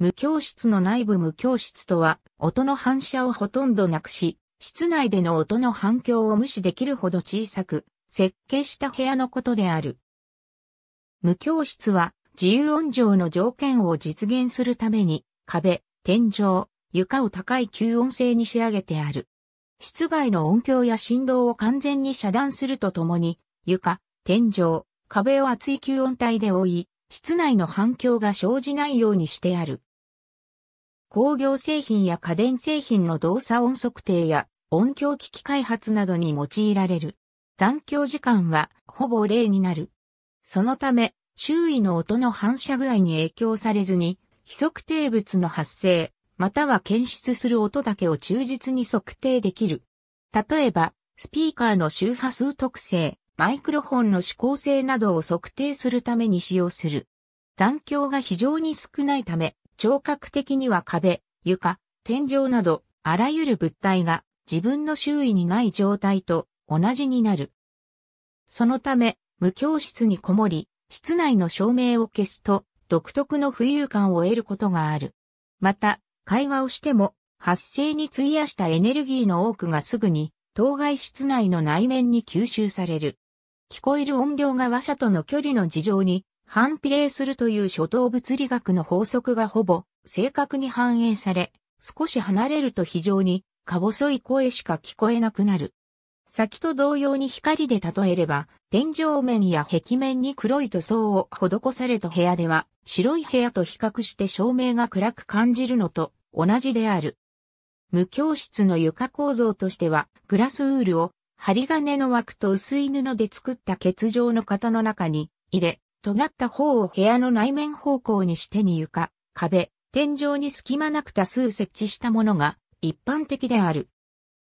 無教室の内部無教室とは、音の反射をほとんどなくし、室内での音の反響を無視できるほど小さく、設計した部屋のことである。無教室は、自由音上の条件を実現するために、壁、天井、床を高い吸音性に仕上げてある。室外の音響や振動を完全に遮断するとともに、床、天井、壁を厚い吸音帯で覆い、室内の反響が生じないようにしてある。工業製品や家電製品の動作音測定や音響機器開発などに用いられる。残響時間はほぼ0になる。そのため、周囲の音の反射具合に影響されずに、非測定物の発生、または検出する音だけを忠実に測定できる。例えば、スピーカーの周波数特性、マイクロフォンの指向性などを測定するために使用する。残響が非常に少ないため、聴覚的には壁、床、天井など、あらゆる物体が自分の周囲にない状態と同じになる。そのため、無教室にこもり、室内の照明を消すと、独特の浮遊感を得ることがある。また、会話をしても、発生に費やしたエネルギーの多くがすぐに、当該室内の内面に吸収される。聞こえる音量が話者との距離の事情に反比例するという初等物理学の法則がほぼ正確に反映され、少し離れると非常にか細い声しか聞こえなくなる。先と同様に光で例えれば、天井面や壁面に黒い塗装を施された部屋では、白い部屋と比較して照明が暗く感じるのと同じである。無教室の床構造としては、グラスウールを針金の枠と薄い布で作った欠状の型の中に入れ、尖った方を部屋の内面方向にしてに床、壁、天井に隙間なく多数設置したものが一般的である。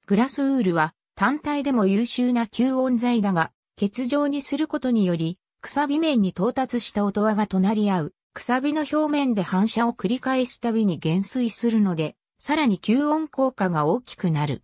グラスウールは単体でも優秀な吸音材だが、欠状にすることにより、くさび面に到達した音輪が隣り合う、くさびの表面で反射を繰り返すたびに減衰するので、さらに吸音効果が大きくなる。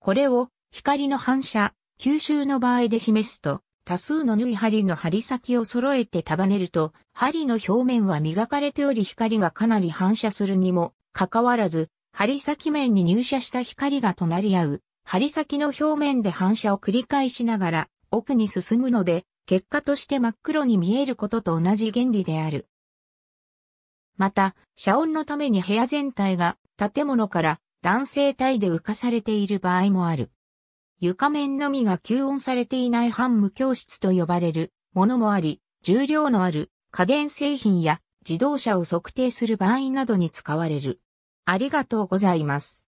これを光の反射、吸収の場合で示すと、多数の縫い針の針先を揃えて束ねると、針の表面は磨かれており光がかなり反射するにも、かかわらず、針先面に入射した光が隣り合う、針先の表面で反射を繰り返しながら、奥に進むので、結果として真っ黒に見えることと同じ原理である。また、遮音のために部屋全体が建物から男性体で浮かされている場合もある。床面のみが吸音されていない半無教室と呼ばれるものもあり、重量のある家電製品や自動車を測定する場合などに使われる。ありがとうございます。